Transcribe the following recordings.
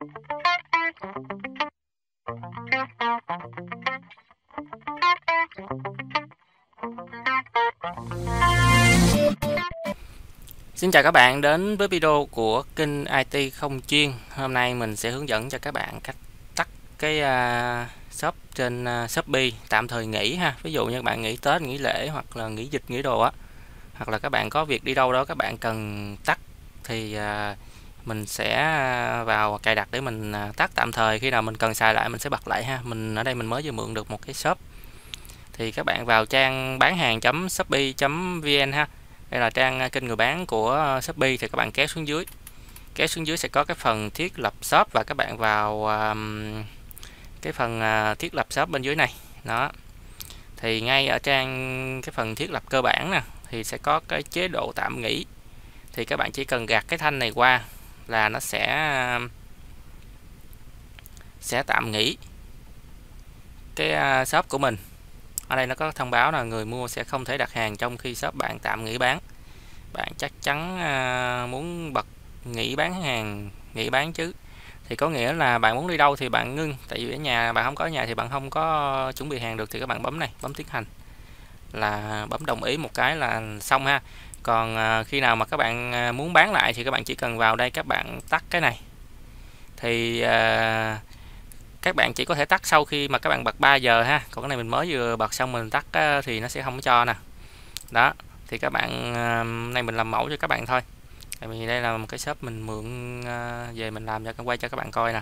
Xin chào các bạn đến với video của kênh IT không chuyên. Hôm nay mình sẽ hướng dẫn cho các bạn cách tắt cái à, shop trên uh, Shopee tạm thời nghỉ ha. Ví dụ như các bạn nghỉ Tết, nghỉ lễ hoặc là nghỉ dịch, nghỉ đồ á. Hoặc là các bạn có việc đi đâu đó các bạn cần tắt thì à, mình sẽ à, vào cài đặt để mình à, tắt tạm thời khi nào mình cần xài lại mình sẽ bật lại ha mình ở đây mình mới vừa mượn được một cái shop thì các bạn vào trang bán hàng shopee vn ha đây là trang à, kênh người bán của shopee thì các bạn kéo xuống dưới kéo xuống dưới sẽ có cái phần thiết lập shop và các bạn vào um, cái phần uh, thiết lập shop bên dưới này đó thì ngay ở trang cái phần thiết lập cơ bản nè thì sẽ có cái chế độ tạm nghỉ thì các bạn chỉ cần gạt cái thanh này qua là nó sẽ sẽ tạm nghỉ cái à, shop của mình ở đây nó có thông báo là người mua sẽ không thể đặt hàng trong khi shop bạn tạm nghỉ bán bạn chắc chắn à, muốn bật nghỉ bán hàng nghỉ bán chứ thì có nghĩa là bạn muốn đi đâu thì bạn ngưng tại vì ở nhà bạn không có nhà thì bạn không có chuẩn bị hàng được thì các bạn bấm này bấm tiến hành là bấm đồng ý một cái là xong ha còn à, khi nào mà các bạn à, muốn bán lại thì các bạn chỉ cần vào đây các bạn tắt cái này thì à, các bạn chỉ có thể tắt sau khi mà các bạn bật 3 giờ ha còn cái này mình mới vừa bật xong mình tắt à, thì nó sẽ không cho nè đó thì các bạn này mình làm mẫu cho các bạn thôi tại vì đây là một cái shop mình mượn về mình làm cho quay cho các bạn coi nè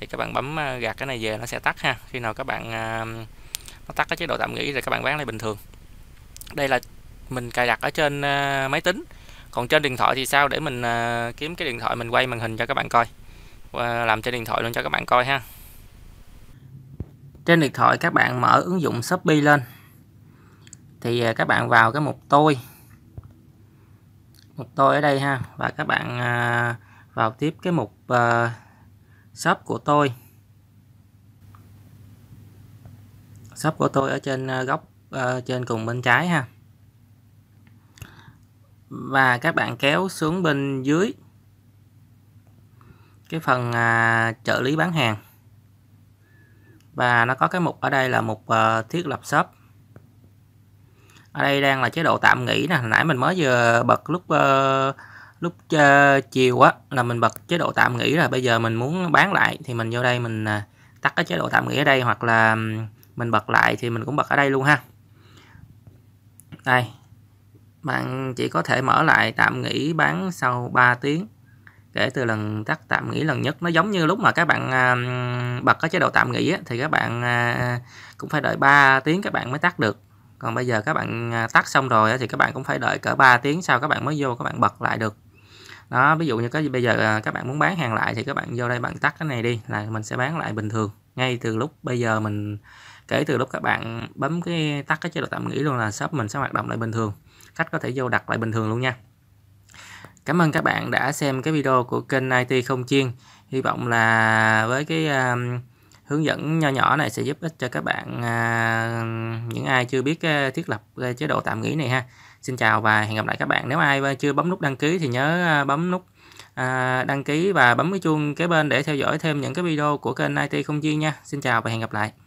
thì các bạn bấm gạt cái này về nó sẽ tắt ha khi nào các bạn nó tắt cái chế độ tạm nghỉ rồi các bạn bán lại bình thường đây là mình cài đặt ở trên ờ, máy tính còn trên điện thoại thì sao để mình ờ, kiếm cái điện thoại mình quay màn hình cho các bạn coi làm trên điện thoại luôn cho các bạn coi ha trên điện thoại các bạn mở ứng dụng Shopee lên thì ờ, các bạn vào cái mục tôi mục tôi ở đây ha và các bạn vào tiếp cái mục shop của tôi shop của tôi ở trên góc trên cùng bên trái ha và các bạn kéo xuống bên dưới cái phần à, trợ lý bán hàng và nó có cái mục ở đây là mục à, thiết lập shop ở đây đang là chế độ tạm nghỉ nè nãy mình mới vừa bật lúc à, lúc à, chiều á là mình bật chế độ tạm nghỉ rồi bây giờ mình muốn bán lại thì mình vô đây mình à, tắt cái chế độ tạm nghỉ ở đây hoặc là mình bật lại thì mình cũng bật ở đây luôn ha đây bạn chỉ có thể mở lại tạm nghỉ bán sau 3 tiếng kể từ lần tắt tạm nghỉ lần nhất nó giống như lúc mà các bạn à, bật cái chế độ tạm nghỉ thì các bạn à, cũng phải đợi 3 tiếng các bạn mới tắt được còn bây giờ các bạn à, tắt xong rồi thì các bạn cũng phải đợi cỡ 3 tiếng sau các bạn mới vô các bạn bật lại được đó ví dụ như cái bây giờ các bạn muốn bán hàng lại thì các bạn vô đây bạn tắt cái này đi là mình sẽ bán lại bình thường ngay từ lúc bây giờ mình kể từ lúc các bạn bấm cái tắt cái chế độ tạm nghỉ luôn là shop mình sẽ hoạt động lại bình thường khách có thể vô đặt lại bình thường luôn nha Cảm ơn các bạn đã xem cái video của kênh IT Không Chiên. Hy vọng là với cái uh, hướng dẫn nho nhỏ này sẽ giúp ích cho các bạn uh, những ai chưa biết à, thiết lập à, chế độ tạm nghỉ này ha. Xin chào và hẹn gặp lại các bạn. Nếu ai chưa bấm nút đăng ký thì nhớ bấm nút uh, đăng ký và bấm cái chuông kế bên để theo dõi thêm những cái video của kênh IT Không Chiên nha. Xin chào và hẹn gặp lại.